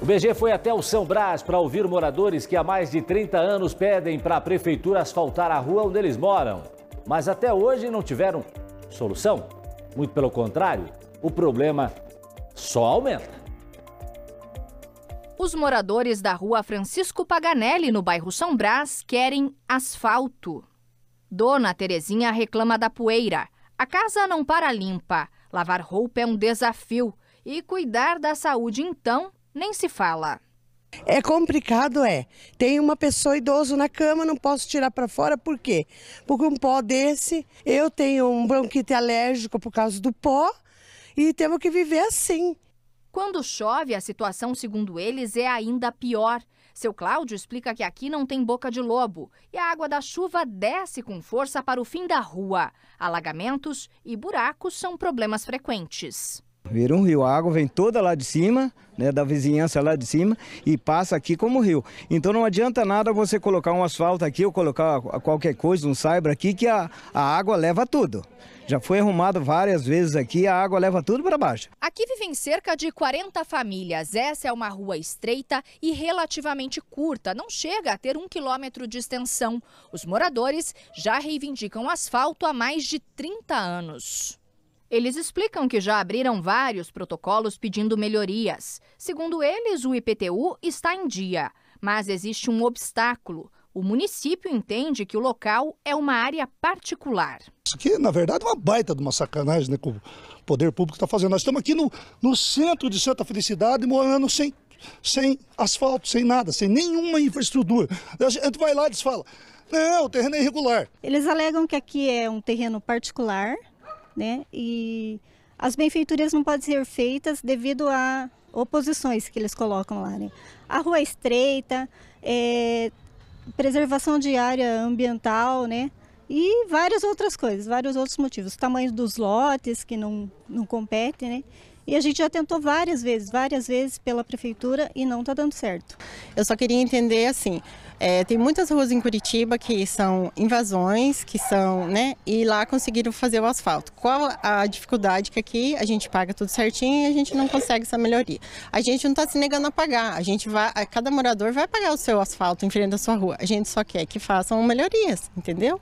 O BG foi até o São Brás para ouvir moradores que há mais de 30 anos pedem para a prefeitura asfaltar a rua onde eles moram. Mas até hoje não tiveram solução. Muito pelo contrário, o problema só aumenta. Os moradores da rua Francisco Paganelli, no bairro São Brás, querem asfalto. Dona Terezinha reclama da poeira. A casa não para limpa. Lavar roupa é um desafio. E cuidar da saúde, então, nem se fala. É complicado, é. Tem uma pessoa idosa na cama, não posso tirar para fora, por quê? Porque um pó desse, eu tenho um bronquite alérgico por causa do pó e temos que viver assim. Quando chove, a situação, segundo eles, é ainda pior. Seu Cláudio explica que aqui não tem boca de lobo e a água da chuva desce com força para o fim da rua. Alagamentos e buracos são problemas frequentes. Vira um rio. A água vem toda lá de cima, né, da vizinhança lá de cima, e passa aqui como rio. Então não adianta nada você colocar um asfalto aqui ou colocar qualquer coisa, um saibro aqui, que a, a água leva tudo. Já foi arrumado várias vezes aqui, a água leva tudo para baixo. Aqui vivem cerca de 40 famílias. Essa é uma rua estreita e relativamente curta, não chega a ter um quilômetro de extensão. Os moradores já reivindicam asfalto há mais de 30 anos. Eles explicam que já abriram vários protocolos pedindo melhorias. Segundo eles, o IPTU está em dia, mas existe um obstáculo. O município entende que o local é uma área particular. Isso aqui, na verdade, é uma baita de uma sacanagem né, que o poder público está fazendo. Nós estamos aqui no, no centro de Santa Felicidade, morando sem, sem asfalto, sem nada, sem nenhuma infraestrutura. A gente vai lá e eles falam, não, o terreno é irregular. Eles alegam que aqui é um terreno particular, né? E as benfeitorias não podem ser feitas devido a oposições que eles colocam lá, né? A rua é estreita, é, preservação de área ambiental, né? E várias outras coisas, vários outros motivos. tamanho dos lotes que não, não competem, né? E a gente já tentou várias vezes, várias vezes pela prefeitura e não está dando certo. Eu só queria entender assim, é, tem muitas ruas em Curitiba que são invasões, que são, né? E lá conseguiram fazer o asfalto. Qual a dificuldade que aqui a gente paga tudo certinho e a gente não consegue essa melhoria? A gente não está se negando a pagar. A gente vai, cada morador vai pagar o seu asfalto em frente à sua rua. A gente só quer que façam melhorias, entendeu?